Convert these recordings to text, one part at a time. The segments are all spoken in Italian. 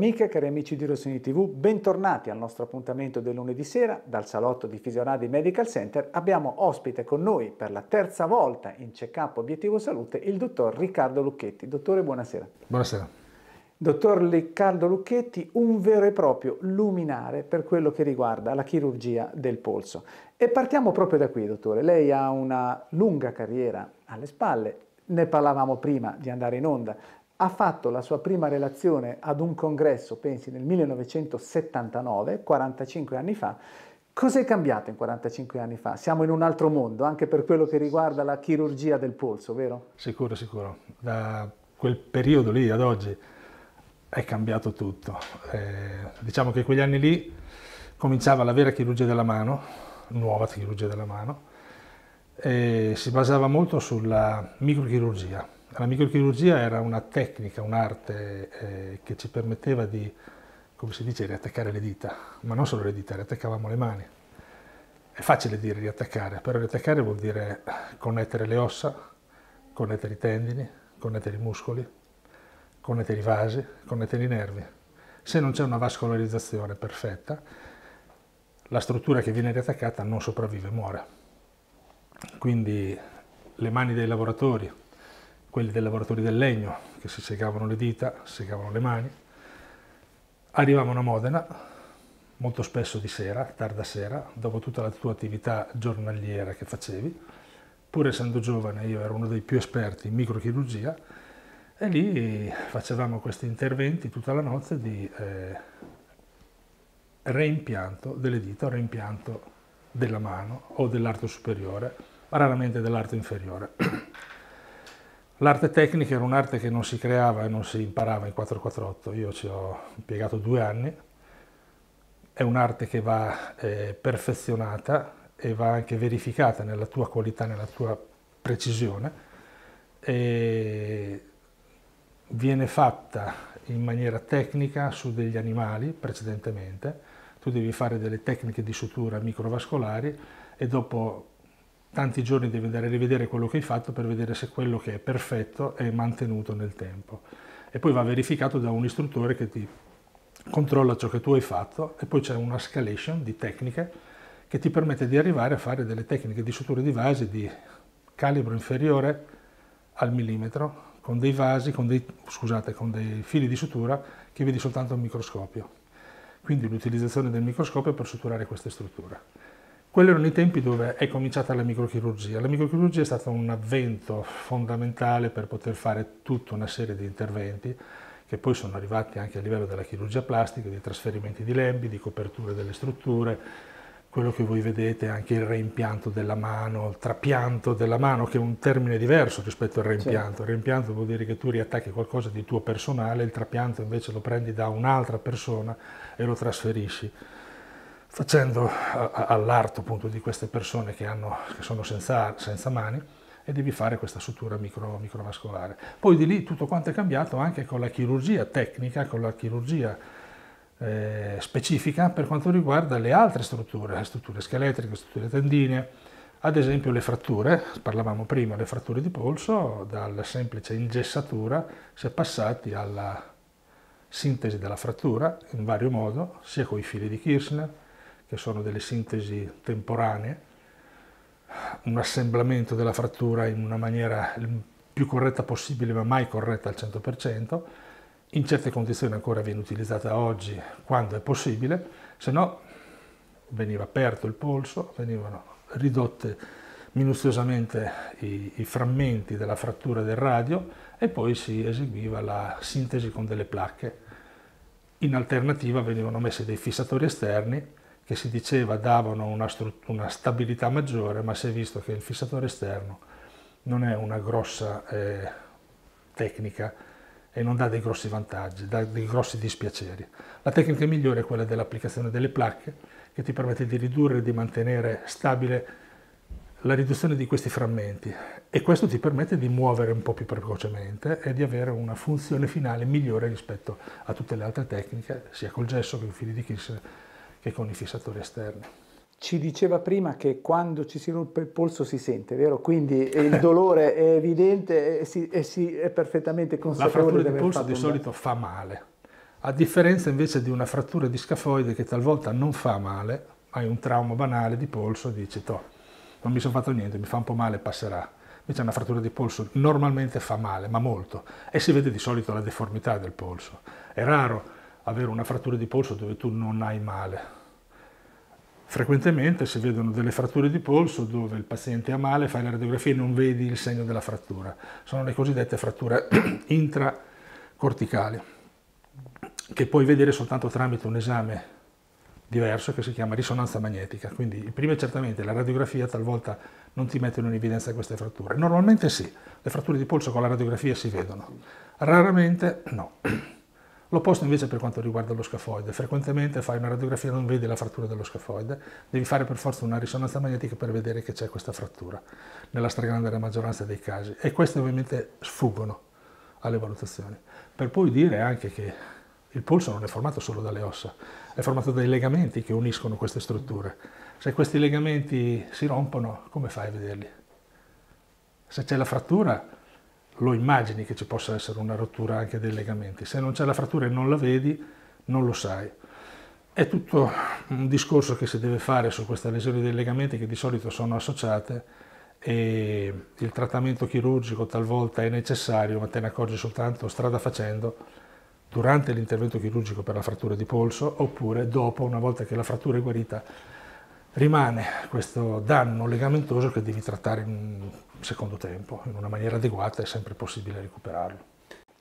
amiche, cari amici di Rossini TV, bentornati al nostro appuntamento del lunedì sera dal salotto di Fisionadi Medical Center. Abbiamo ospite con noi per la terza volta in check-up Obiettivo Salute il dottor Riccardo Lucchetti. Dottore, buonasera. Buonasera. Dottor Riccardo Lucchetti, un vero e proprio luminare per quello che riguarda la chirurgia del polso. E partiamo proprio da qui, dottore. Lei ha una lunga carriera alle spalle, ne parlavamo prima di andare in onda, ha fatto la sua prima relazione ad un congresso, pensi, nel 1979, 45 anni fa. Cos'è cambiato in 45 anni fa? Siamo in un altro mondo, anche per quello che riguarda la chirurgia del polso, vero? Sicuro, sicuro. Da quel periodo lì ad oggi è cambiato tutto. Eh, diciamo che quegli anni lì cominciava la vera chirurgia della mano, nuova chirurgia della mano, e si basava molto sulla microchirurgia la microchirurgia era una tecnica, un'arte eh, che ci permetteva di, come si dice, riattaccare le dita, ma non solo le dita, riattaccavamo le mani. È facile dire riattaccare, però riattaccare vuol dire connettere le ossa, connettere i tendini, connettere i muscoli, connettere i vasi, connettere i nervi. Se non c'è una vascolarizzazione perfetta, la struttura che viene riattaccata non sopravvive, muore. Quindi le mani dei lavoratori, quelli dei lavoratori del legno che si segavano le dita, si segavano le mani, arrivavano a Modena molto spesso di sera, tarda sera, dopo tutta la tua attività giornaliera che facevi, pur essendo giovane io ero uno dei più esperti in microchirurgia e lì facevamo questi interventi tutta la notte di eh, reimpianto delle dita, reimpianto della mano o dell'arto superiore, raramente dell'arto inferiore. L'arte tecnica era un'arte che non si creava e non si imparava in 448, io ci ho impiegato due anni, è un'arte che va eh, perfezionata e va anche verificata nella tua qualità, nella tua precisione e viene fatta in maniera tecnica su degli animali precedentemente, tu devi fare delle tecniche di sutura microvascolari e dopo tanti giorni devi andare a rivedere quello che hai fatto per vedere se quello che è perfetto è mantenuto nel tempo. E poi va verificato da un istruttore che ti controlla ciò che tu hai fatto e poi c'è una scalation di tecniche che ti permette di arrivare a fare delle tecniche di sutura di vasi di calibro inferiore al millimetro con dei vasi, con dei, scusate, con dei fili di sutura che vedi soltanto al microscopio. Quindi l'utilizzazione del microscopio per suturare queste strutture. Quelli erano i tempi dove è cominciata la microchirurgia. La microchirurgia è stata un avvento fondamentale per poter fare tutta una serie di interventi che poi sono arrivati anche a livello della chirurgia plastica, di trasferimenti di lembi, di coperture delle strutture, quello che voi vedete anche il reimpianto della mano, il trapianto della mano, che è un termine diverso rispetto al reimpianto. Certo. Il reimpianto vuol dire che tu riattacchi qualcosa di tuo personale, il trapianto invece lo prendi da un'altra persona e lo trasferisci facendo all'arto appunto di queste persone che, hanno, che sono senza, senza, mani e devi fare questa sutura micro, microvascolare. Poi di lì tutto quanto è cambiato anche con la chirurgia tecnica, con la chirurgia eh, specifica per quanto riguarda le altre strutture, le strutture scheletriche, le strutture tendine, ad esempio le fratture, parlavamo prima, le fratture di polso, dalla semplice ingessatura si è passati alla sintesi della frattura in vario modo, sia con i fili di Kirchner, che sono delle sintesi temporanee, un assemblamento della frattura in una maniera più corretta possibile, ma mai corretta al 100%, in certe condizioni ancora viene utilizzata oggi quando è possibile, se no veniva aperto il polso, venivano ridotte minuziosamente i, i, frammenti della frattura del radio e poi si eseguiva la sintesi con delle placche. In alternativa venivano messi dei fissatori esterni che si diceva davano una, una stabilità maggiore, ma si è visto che il fissatore esterno non è una grossa eh, tecnica e non dà dei grossi vantaggi, dà dei grossi dispiaceri. La tecnica migliore è quella dell'applicazione delle placche, che ti permette di ridurre e di mantenere stabile la riduzione di questi frammenti e questo ti permette di muovere un po' più precocemente e di avere una funzione finale migliore rispetto a tutte le altre tecniche, sia col gesso che con i fili di Kiss che con i fissatori esterni. Ci diceva prima che quando ci si rompe il polso si sente, vero? Quindi il dolore è evidente e si, e si è perfettamente consapevole. La frattura di polso di solito fa male, a differenza invece di una frattura di scafoide che talvolta non fa male, hai un trauma banale di polso e dici, toh, non mi sono fatto niente, mi fa un po' male, passerà. Invece una frattura di polso normalmente fa male, ma molto, e si vede di solito la deformità del polso. È raro avere una frattura di polso dove tu non hai male. Frequentemente si vedono delle fratture di polso dove il paziente ha male, fai la radiografia e non vedi il segno della frattura. Sono le cosiddette fratture intracorticali, che puoi vedere soltanto tramite un esame diverso che si chiama risonanza magnetica. Quindi i è certamente la radiografia talvolta non ti mettono in evidenza queste fratture. Normalmente sì, le fratture di polso con la radiografia si vedono, raramente no. L'opposto invece per quanto riguarda lo scafoide, frequentemente fai una radiografia e non vedi la frattura dello scafoide, devi fare per forza una risonanza magnetica per vedere che c'è questa frattura, nella stragrande maggioranza dei casi, e queste ovviamente sfuggono alle valutazioni. Per poi dire anche che il polso non è formato solo dalle ossa, è formato dai legamenti che uniscono queste strutture. Se questi legamenti si rompono, come fai a vederli? Se c'è la frattura, lo immagini che ci possa essere una rottura anche dei legamenti. Se non c'è la frattura e non la vedi, non lo sai. È tutto un discorso che si deve fare su queste lesioni dei legamenti che di solito sono associate e il trattamento chirurgico talvolta è necessario, ma te ne accorgi soltanto strada facendo durante l'intervento chirurgico per la frattura di polso oppure dopo, una volta che la frattura è guarita, rimane questo danno legamentoso che devi trattare secondo tempo, in una maniera adeguata è sempre possibile recuperarlo.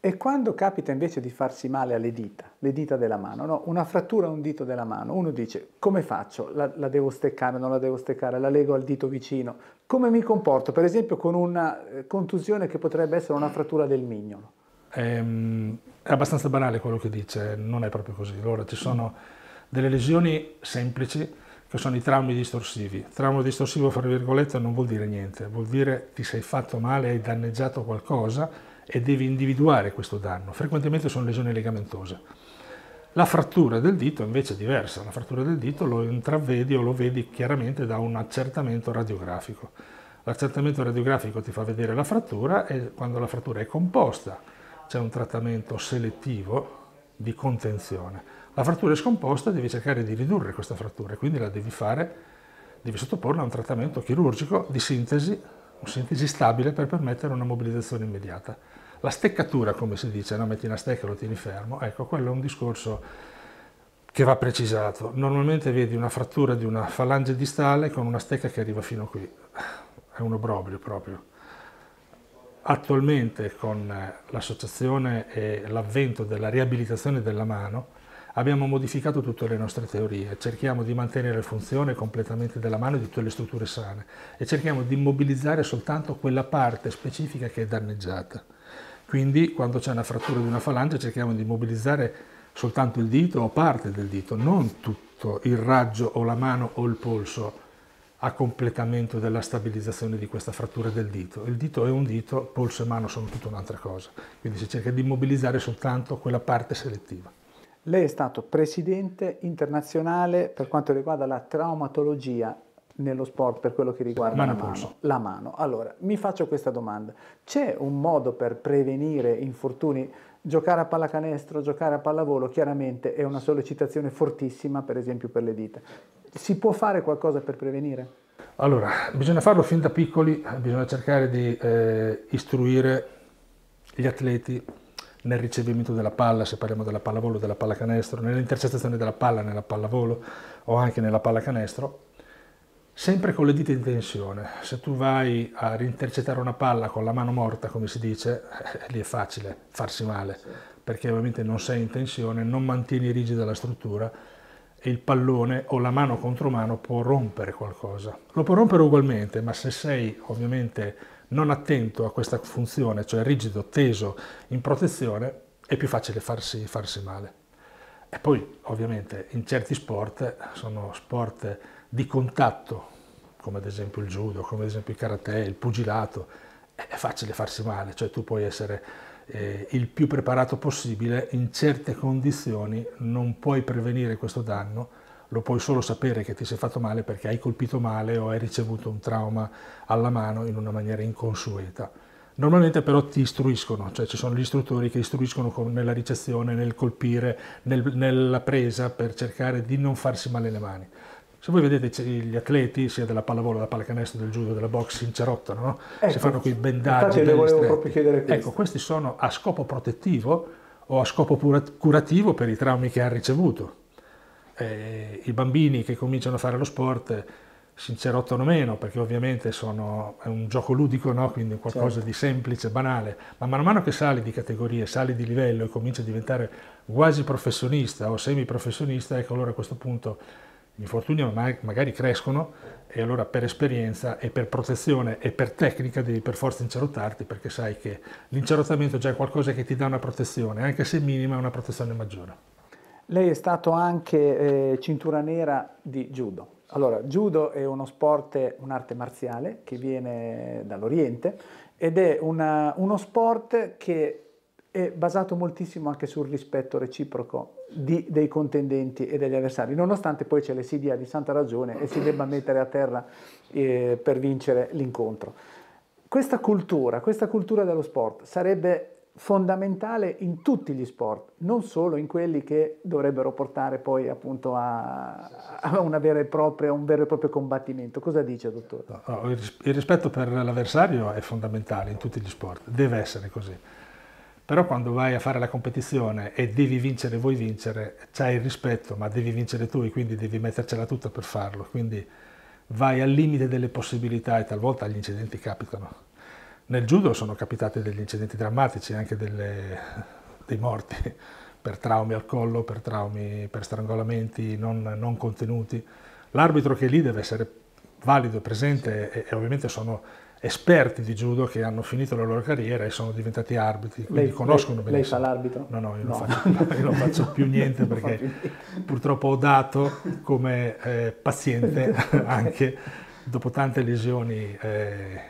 E quando capita invece di farsi male alle dita, le dita della mano, no? una frattura a un dito della mano, uno dice come faccio? La, la, devo steccare, non la devo steccare, la leggo al dito vicino, come mi comporto per esempio con una eh, contusione che potrebbe essere una frattura del mignolo? Ehm, è abbastanza banale quello che dice, non è proprio così. Allora ci sono delle lesioni semplici che sono i traumi distorsivi. Trauma distorsivo, fra virgolette, non vuol dire niente, vuol dire ti sei fatto male, hai danneggiato qualcosa e devi individuare questo danno. Frequentemente sono lesioni ligamentose. La frattura del dito invece è diversa, la frattura del dito lo intravedi o lo vedi chiaramente da un accertamento radiografico. L'accertamento radiografico ti fa vedere la frattura e quando la frattura è composta c'è un trattamento selettivo di contenzione la frattura è scomposta, devi cercare di ridurre questa frattura, quindi la devi fare, devi sottoporla a un trattamento chirurgico di sintesi, una sintesi stabile per permettere una mobilizzazione immediata. La steccatura, come si dice, no? metti una stecca e lo tieni fermo, ecco, quello è un discorso che va precisato. Normalmente vedi una frattura di una falange distale con una stecca che arriva fino qui, è un obbrobrio proprio. Attualmente con eh, l'associazione e l'avvento della riabilitazione della mano, abbiamo modificato tutte le nostre teorie, cerchiamo di mantenere funzione completamente della mano di tutte le strutture sane e cerchiamo di immobilizzare soltanto quella parte specifica che è danneggiata. Quindi quando c'è una frattura di una falange cerchiamo di immobilizzare soltanto il dito o parte del dito, non tutto il raggio o la mano o il polso a completamento della stabilizzazione di questa frattura del dito. Il dito è un dito, polso e mano sono tutta un'altra cosa, quindi si cerca di immobilizzare soltanto quella parte selettiva. Lei è stato presidente internazionale per quanto riguarda la traumatologia nello sport per quello che riguarda mano la, mano, la mano. Allora, mi faccio questa domanda. C'è un modo per prevenire infortuni? Giocare a pallacanestro, giocare a pallavolo chiaramente è una sollecitazione fortissima, per esempio per le dita. Si può fare qualcosa per prevenire? Allora, bisogna farlo fin da piccoli, bisogna cercare di eh, istruire gli atleti, nel ricevimento della palla, se parliamo della pallavolo, della pallacanestro, nell'intercettazione della palla nella pallavolo o anche nella pallacanestro, sempre con le dita in tensione. Se tu vai a intercettare una palla con la mano morta, come si dice, eh, lì è facile farsi male, perché ovviamente non sei in tensione, non mantieni rigida la struttura e il pallone o la mano contro mano può rompere qualcosa. Lo può rompere ugualmente, ma se sei ovviamente non attento a questa funzione, cioè rigido, teso, in protezione, è più facile farsi, farsi male. E poi, ovviamente, in certi sport, sono sport di contatto, come ad esempio il judo, come ad esempio il karate, il pugilato, è facile farsi male, cioè tu puoi essere eh, il più preparato possibile, in certe condizioni non puoi prevenire questo danno, lo puoi solo sapere che ti sei fatto male perché hai colpito male o hai ricevuto un trauma alla mano in una maniera inconsueta. Normalmente però ti istruiscono, cioè ci sono gli istruttori che istruiscono nella ricezione, nel colpire, nel, nella presa per cercare di non farsi male le mani. Se voi vedete gli atleti, sia della pallavolo, della pallacanestro, del judo, della box, si incerottano, no? ecco, si fanno quei bendaggi. Ecco, questi sono a scopo protettivo o a scopo curativo per i traumi che ha ricevuto eh, i bambini che cominciano a fare lo sport si incerottano meno perché ovviamente sono, è un gioco ludico, no? quindi qualcosa certo. di semplice, banale, ma man mano che sali di categorie, sali di livello e cominci a diventare quasi professionista o semi professionista, ecco allora a questo punto gli infortuni magari crescono e allora per esperienza e per protezione e per tecnica devi per forza incerottarti perché sai che l'incerottamento è già qualcosa che ti dà una protezione, anche se minima è una protezione maggiore. Lei è stato anche eh, cintura nera di judo. Allora, judo è uno sport, un'arte marziale che viene dall'Oriente ed è una, uno sport che è basato moltissimo anche sul rispetto reciproco di, dei contendenti e degli avversari, nonostante poi ce le si dia di santa ragione e si debba mettere a terra eh, per vincere l'incontro. Questa cultura, questa cultura dello sport sarebbe fondamentale in tutti gli sport, non solo in quelli che dovrebbero portare poi appunto a, a propria, un vero e proprio combattimento. Cosa dice dottore? il rispetto per l'avversario è fondamentale in tutti gli sport, deve essere così. Però quando vai a fare la competizione e devi vincere, vuoi vincere, c'hai il rispetto, ma devi vincere tu e quindi devi mettercela tutta per farlo. Quindi vai al limite delle possibilità e talvolta gli incidenti capitano nel judo sono capitati degli incidenti drammatici, anche delle, dei morti per traumi al collo, per traumi, per strangolamenti non, non contenuti. L'arbitro che è lì deve essere valido, presente e, e ovviamente sono esperti di judo che hanno finito la loro carriera e sono diventati arbitri, quindi lei, conoscono lei, benissimo. Lei fa l'arbitro? No, no, io, no. Non, faccio, io non, faccio, più niente perché più niente. purtroppo ho dato come eh, paziente anche dopo tante lesioni eh,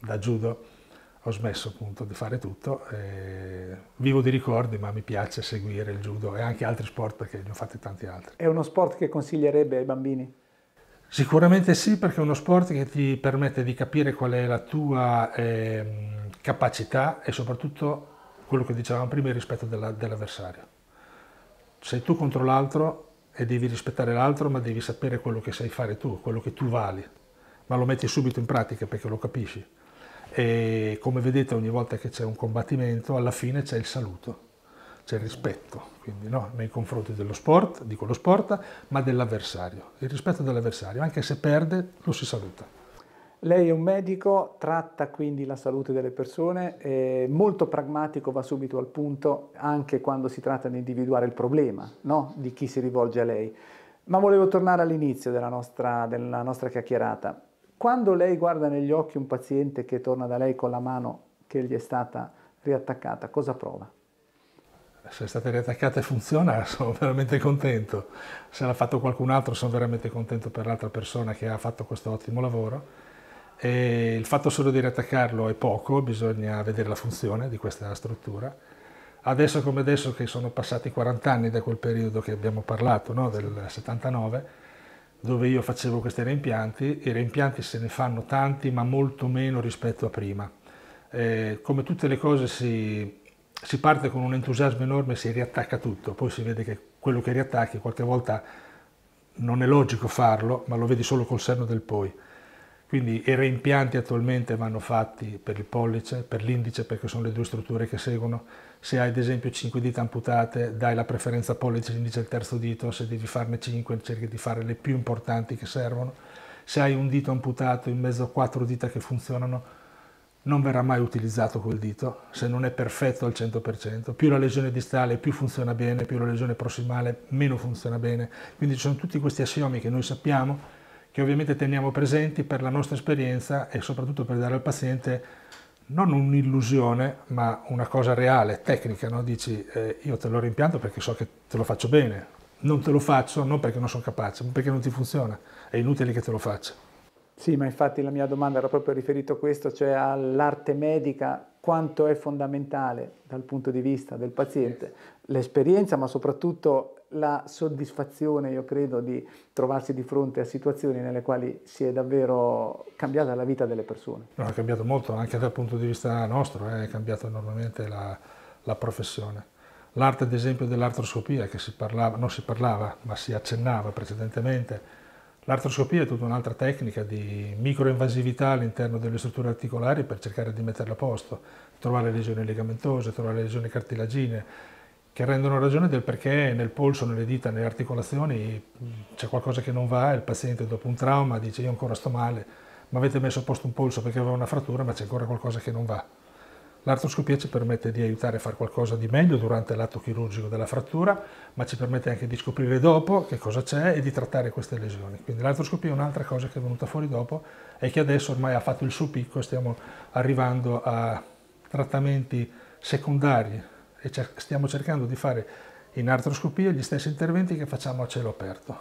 da judo ho smesso appunto di fare tutto, vivo di ricordi ma mi piace seguire il judo e anche altri sport perché ne ho fatti tanti altri. È uno sport che consiglierebbe ai bambini? Sicuramente sì perché è uno sport che ti permette di capire qual è la tua eh, capacità e soprattutto quello che dicevamo prima, il rispetto dell'avversario. sei tu contro l'altro e devi rispettare l'altro ma devi sapere quello che sai fare tu, quello che tu vali, ma lo metti subito in pratica perché lo capisci e come vedete ogni volta che c'è un combattimento alla fine c'è il saluto, c'è il rispetto, quindi no, nei confronti dello sport, di quello sport, ma dell'avversario, il rispetto dell'avversario, anche se perde lo si saluta. Lei è un medico, tratta quindi la salute delle persone, è molto pragmatico, va subito al punto anche quando si tratta di individuare il problema no? di chi si rivolge a lei. Ma volevo tornare all'inizio della, della nostra chiacchierata. Quando lei guarda negli occhi un paziente che torna da lei con la mano che gli è stata riattaccata, cosa prova? se è stata riattaccata e funziona sono veramente contento, se l'ha fatto qualcun altro sono veramente contento per l'altra persona che ha fatto questo ottimo lavoro e il fatto solo di riattaccarlo è poco, bisogna vedere la funzione di questa struttura. Adesso come adesso che sono passati 40 anni da quel periodo che abbiamo parlato, no? del 79, dove io facevo questi reimpianti, i reimpianti se ne fanno tanti ma molto meno rispetto a prima. Eh, come tutte le cose si, si parte con un entusiasmo enorme e si riattacca tutto, poi si vede che quello che riattacchi qualche volta non è logico farlo, ma lo vedi solo col senno del poi. Quindi i reimpianti attualmente vanno fatti per il pollice, per l'indice, perché sono le due strutture che seguono, se hai ad esempio 5 dita amputate dai la preferenza pollice, indice e il terzo dito, se devi farne 5 cerchi di fare le più importanti che servono, se hai un dito amputato in mezzo a 4 dita che funzionano non verrà mai utilizzato quel dito se non è perfetto al 100%, più la lesione distale più funziona bene, più la lesione prossimale meno funziona bene, quindi ci sono tutti questi assiomi che noi sappiamo che ovviamente teniamo presenti per la nostra esperienza e soprattutto per dare al paziente non un'illusione, ma una cosa reale, tecnica, no? dici eh, io te lo rimpianto perché so che te lo faccio bene, non te lo faccio non perché non sono capace, ma perché non ti funziona, è inutile che te lo faccia. Sì, ma infatti la mia domanda era proprio riferita a questo, cioè all'arte medica, quanto è fondamentale dal punto di vista del paziente l'esperienza, ma soprattutto la soddisfazione, io credo, di trovarsi di fronte a situazioni nelle quali si è davvero cambiata la vita delle persone. No, è cambiato molto anche dal punto di vista nostro, eh, è cambiata enormemente la, la professione. L'arte, ad esempio, dell'artroscopia, che si parlava, non si parlava, ma si accennava precedentemente, L'artroscopia è tutta un'altra tecnica di microinvasività all'interno delle strutture articolari per cercare di metterle a posto, trovare lesioni ligamentose, trovare lesioni cartilaginee, che rendono ragione del perché nel polso, nelle dita, nelle articolazioni c'è qualcosa che non va e il paziente dopo un trauma dice io ancora sto male, ma avete messo a posto un polso perché aveva una frattura ma c'è ancora qualcosa che non va. L'artroscopia ci permette di aiutare a fare qualcosa di meglio durante l'atto chirurgico della frattura, ma ci permette anche di scoprire dopo che cosa c'è e di trattare queste lesioni. Quindi l'artroscopia è un'altra cosa che è venuta fuori dopo e che adesso ormai ha fatto il suo picco e stiamo arrivando a trattamenti secondari e stiamo cercando di fare in artroscopia gli stessi interventi che facciamo a cielo aperto,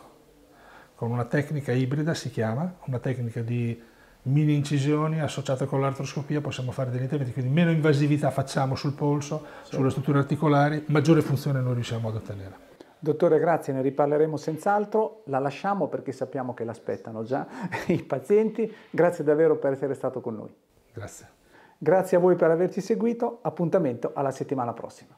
con una tecnica ibrida si chiama, una tecnica di mini incisioni associate con l'artroscopia possiamo fare degli interventi, quindi meno invasività facciamo sul polso, sì. sulle strutture articolari, maggiore funzione noi riusciamo ad ottenere. Dottore, grazie, ne riparleremo senz'altro, la lasciamo perché sappiamo che l'aspettano già i pazienti, grazie davvero per essere stato con noi. Grazie. Grazie a voi per averci seguito, appuntamento alla settimana prossima.